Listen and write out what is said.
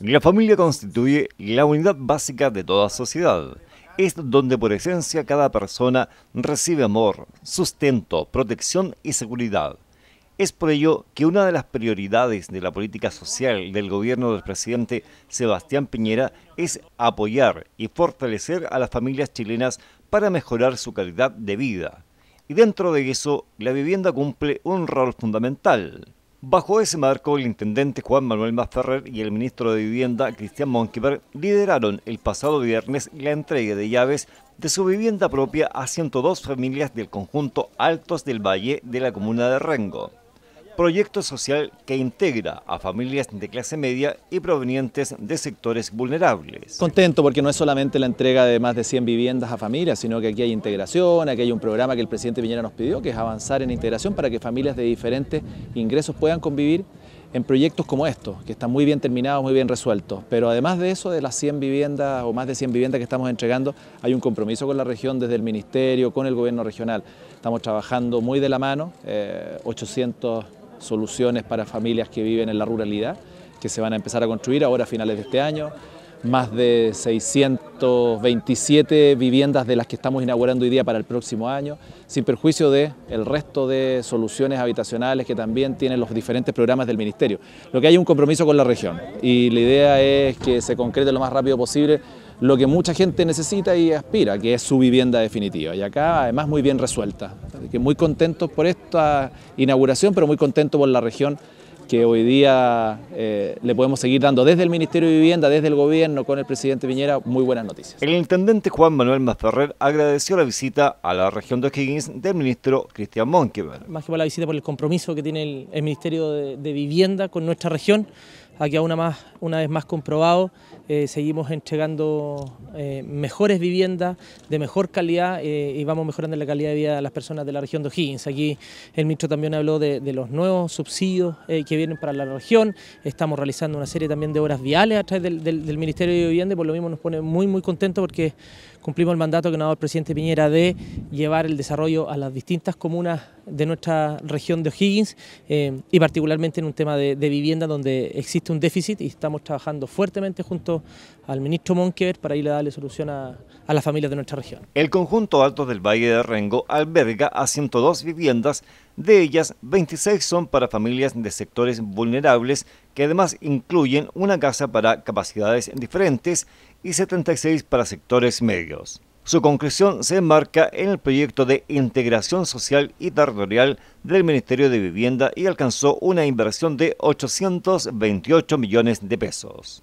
La familia constituye la unidad básica de toda sociedad. Es donde por esencia cada persona recibe amor, sustento, protección y seguridad. Es por ello que una de las prioridades de la política social del gobierno del presidente Sebastián Piñera es apoyar y fortalecer a las familias chilenas para mejorar su calidad de vida. Y dentro de eso, la vivienda cumple un rol fundamental. Bajo ese marco, el intendente Juan Manuel Masferrer y el ministro de Vivienda, Cristian Monquiver, lideraron el pasado viernes la entrega de llaves de su vivienda propia a 102 familias del conjunto Altos del Valle de la comuna de Rengo proyecto social que integra a familias de clase media y provenientes de sectores vulnerables. Contento porque no es solamente la entrega de más de 100 viviendas a familias, sino que aquí hay integración, aquí hay un programa que el presidente Viñera nos pidió, que es avanzar en integración para que familias de diferentes ingresos puedan convivir en proyectos como estos, que están muy bien terminados, muy bien resueltos. Pero además de eso, de las 100 viviendas o más de 100 viviendas que estamos entregando, hay un compromiso con la región desde el Ministerio, con el Gobierno regional. Estamos trabajando muy de la mano, 800 eh, soluciones para familias que viven en la ruralidad, que se van a empezar a construir ahora a finales de este año. Más de 627 viviendas de las que estamos inaugurando hoy día para el próximo año, sin perjuicio de el resto de soluciones habitacionales que también tienen los diferentes programas del Ministerio. Lo que hay es un compromiso con la región y la idea es que se concrete lo más rápido posible lo que mucha gente necesita y aspira, que es su vivienda definitiva. Y acá además muy bien resuelta. Así Que muy contentos por esta inauguración, pero muy contentos por la región que hoy día eh, le podemos seguir dando desde el Ministerio de Vivienda, desde el Gobierno, con el presidente Viñera... muy buenas noticias. El intendente Juan Manuel Mazarrer agradeció la visita a la región de O'Higgins del ministro Cristian Monkever. Más que por la visita, por el compromiso que tiene el, Ministerio de Vivienda con nuestra región. Aquí, aún una, más, una vez más comprobado. Eh, seguimos entregando eh, mejores viviendas de mejor calidad eh, y vamos mejorando la calidad de vida de las personas de la región de O'Higgins. Aquí el ministro también habló de, los nuevos subsidios que vienen para la región. Estamos realizando una serie también de obras viales a través del, Ministerio de Vivienda y por lo mismo nos pone muy, muy contento porque cumplimos el mandato que nos ha dado el presidente Piñera de llevar el desarrollo a las distintas comunas de nuestra región de O'Higgins y particularmente en un tema de vivienda donde existe un déficit y estamos trabajando fuertemente junto al ministro Monquer para ir a darle solución a, a las familias de nuestra región. El conjunto Alto del Valle de Rengo alberga a 102 viviendas, de ellas 26 son para familias de sectores vulnerables que además incluyen una casa para capacidades diferentes y 76 para sectores medios. Su conclusión se enmarca en el proyecto de integración social y territorial del Ministerio de Vivienda y alcanzó una inversión de 828 millones de pesos.